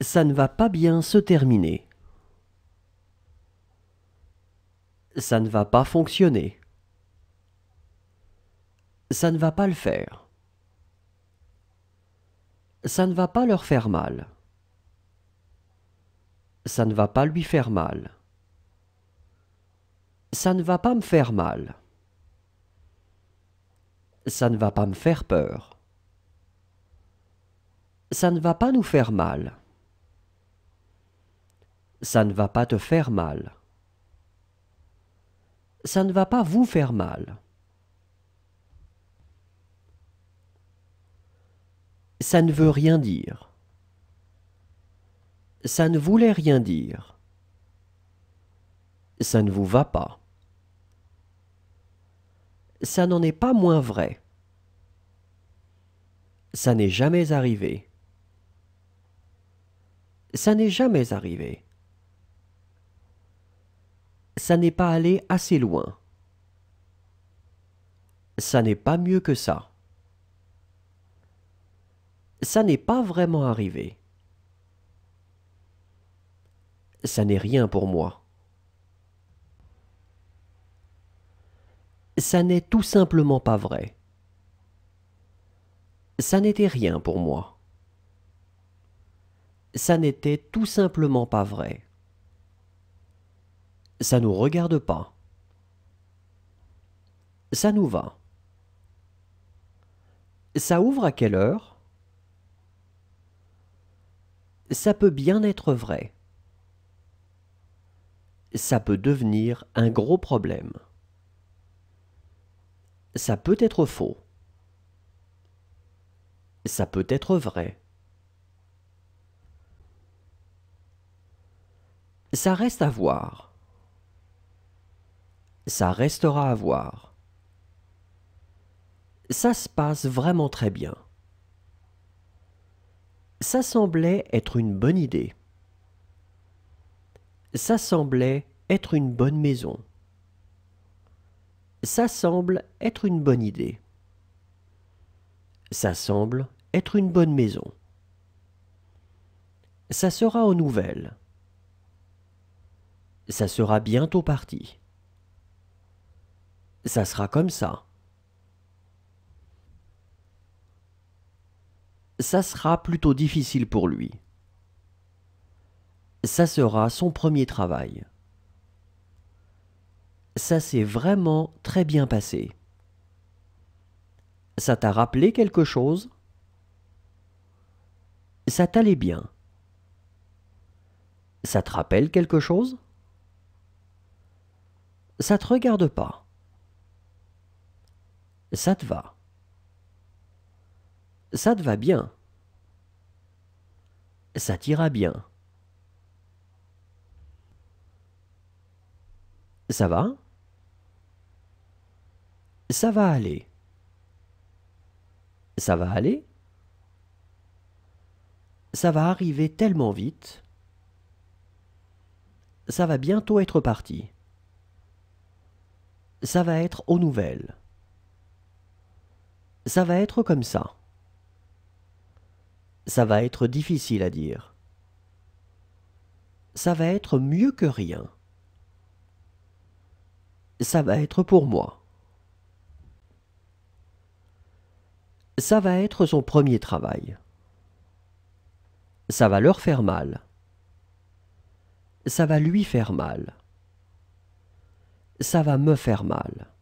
Ça ne va pas bien se terminer. Ça ne va pas fonctionner. Ça ne va pas le faire. Ça ne va pas leur faire mal. Ça ne va pas lui faire mal. Ça ne va pas me faire mal. Ça ne va pas me faire peur. Ça ne va pas nous faire mal ça ne va pas te faire mal. Ça ne va pas vous faire mal. Ça ne veut rien dire. Ça ne voulait rien dire. Ça ne vous va pas. Ça n'en est pas moins vrai. Ça n'est jamais arrivé. Ça n'est jamais arrivé ça n'est pas allé assez loin. Ça n'est pas mieux que ça. Ça n'est pas vraiment arrivé. Ça n'est rien pour moi. Ça n'est tout simplement pas vrai. Ça n'était rien pour moi. Ça n'était tout simplement pas vrai. Ça nous regarde pas. Ça nous va. Ça ouvre à quelle heure Ça peut bien être vrai. Ça peut devenir un gros problème. Ça peut être faux. Ça peut être vrai. Ça reste à voir. Ça restera à voir. Ça se passe vraiment très bien. Ça semblait être une bonne idée. Ça semblait être une bonne maison. Ça semble être une bonne idée. Ça semble être une bonne maison. Ça sera aux nouvelles. Ça sera bientôt parti ça sera comme ça. Ça sera plutôt difficile pour lui. Ça sera son premier travail. Ça s'est vraiment très bien passé. Ça t'a rappelé quelque chose Ça t'allait bien. Ça te rappelle quelque chose Ça te regarde pas ça te va. Ça te va bien. Ça t'ira bien. Ça va Ça va aller. Ça va aller Ça va arriver tellement vite. Ça va bientôt être parti. Ça va être aux nouvelles. Ça va être comme ça. Ça va être difficile à dire. Ça va être mieux que rien. Ça va être pour moi. Ça va être son premier travail. Ça va leur faire mal. Ça va lui faire mal. Ça va me faire mal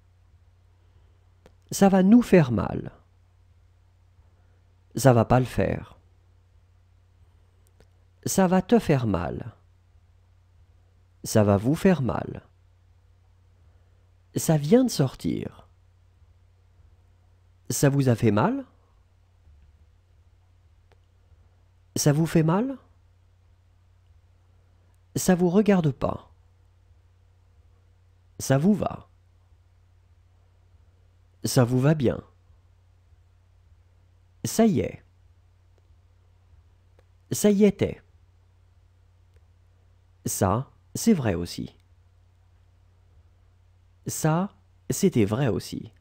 ça va nous faire mal. Ça va pas le faire. Ça va te faire mal. Ça va vous faire mal. Ça vient de sortir. Ça vous a fait mal Ça vous fait mal Ça vous regarde pas. Ça vous va. Ça vous va bien. Ça y est. Ça y était. Ça, c'est vrai aussi. Ça, c'était vrai aussi.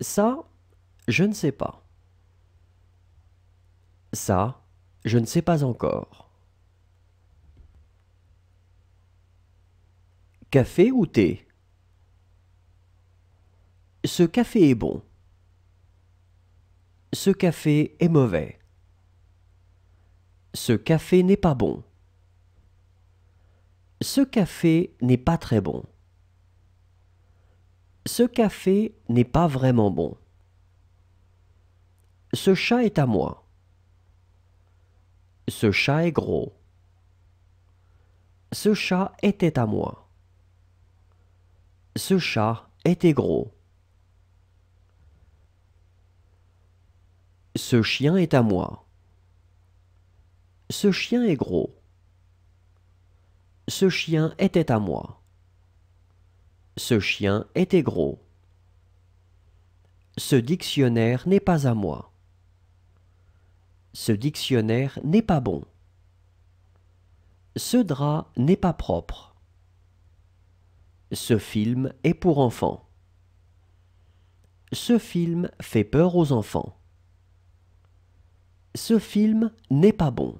Ça, je ne sais pas. Ça, je ne sais pas encore. Café ou thé ce café est bon. Ce café est mauvais. Ce café n'est pas bon. Ce café n'est pas très bon. Ce café n'est pas vraiment bon. Ce chat est à moi. Ce chat est gros. Ce chat était à moi. Ce chat était gros. Ce chien est à moi. Ce chien est gros. Ce chien était à moi. Ce chien était gros. Ce dictionnaire n'est pas à moi. Ce dictionnaire n'est pas bon. Ce drap n'est pas propre. Ce film est pour enfants. Ce film fait peur aux enfants ce film n'est pas bon.